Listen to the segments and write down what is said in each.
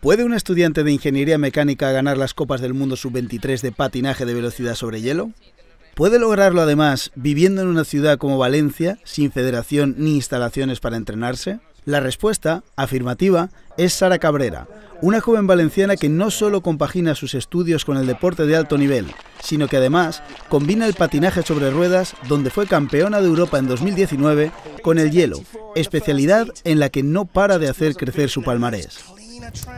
¿Puede un estudiante de ingeniería mecánica ganar las Copas del Mundo Sub-23 de patinaje de velocidad sobre hielo? ¿Puede lograrlo además viviendo en una ciudad como Valencia, sin federación ni instalaciones para entrenarse? La respuesta, afirmativa, es Sara Cabrera, una joven valenciana que no solo compagina sus estudios con el deporte de alto nivel, sino que además combina el patinaje sobre ruedas, donde fue campeona de Europa en 2019, con el hielo, especialidad en la que no para de hacer crecer su palmarés.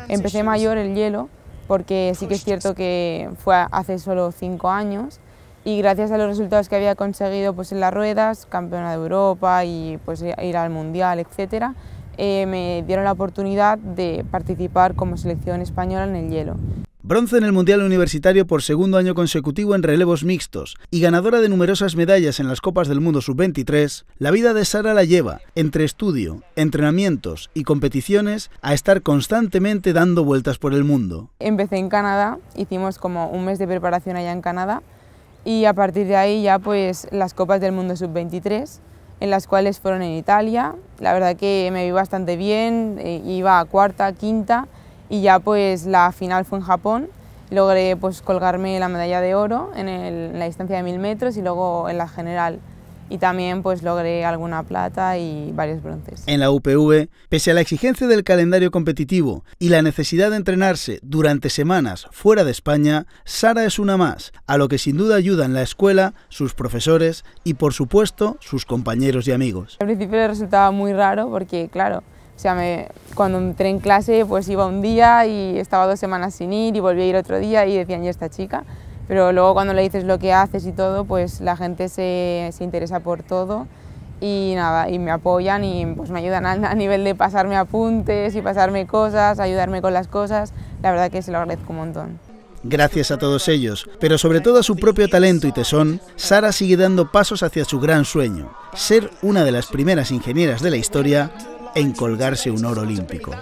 Empecé mayor el hielo porque sí que es cierto que fue hace solo cinco años y gracias a los resultados que había conseguido pues, en las ruedas, campeona de Europa y pues, ir al Mundial, etc., eh, me dieron la oportunidad de participar como selección española en el hielo. Bronce en el Mundial Universitario por segundo año consecutivo en relevos mixtos y ganadora de numerosas medallas en las Copas del Mundo Sub-23, la vida de Sara la lleva, entre estudio, entrenamientos y competiciones, a estar constantemente dando vueltas por el mundo. Empecé en Canadá, hicimos como un mes de preparación allá en Canadá y a partir de ahí ya pues las Copas del Mundo Sub-23, en las cuales fueron en Italia. La verdad que me vi bastante bien, eh, iba a cuarta, quinta y ya pues la final fue en Japón. Logré pues colgarme la medalla de oro en, la distancia de 1000 metros y luego en la general y también pues logré alguna plata y varios bronces. En la UPV, pese a la exigencia del calendario competitivo y la necesidad de entrenarse durante semanas fuera de España, Sara es una más, a lo que sin duda ayudan la escuela, sus profesores y por supuesto sus compañeros y amigos. Al principio resultaba muy raro porque claro, o me, cuando entré en clase pues iba un día y estaba dos semanas sin ir y volví a ir otro día y decían, ya esta chica? Pero luego cuando le dices lo que haces y todo, pues la gente se, se interesa por todo y nada, y me apoyan y pues me ayudan a, nivel de pasarme apuntes y pasarme cosas, ayudarme con las cosas, la verdad que se lo agradezco un montón. Gracias a todos ellos, pero sobre todo a su propio talento y tesón, Sara sigue dando pasos hacia su gran sueño, ser una de las primeras ingenieras de la historia en colgarse un oro olímpico.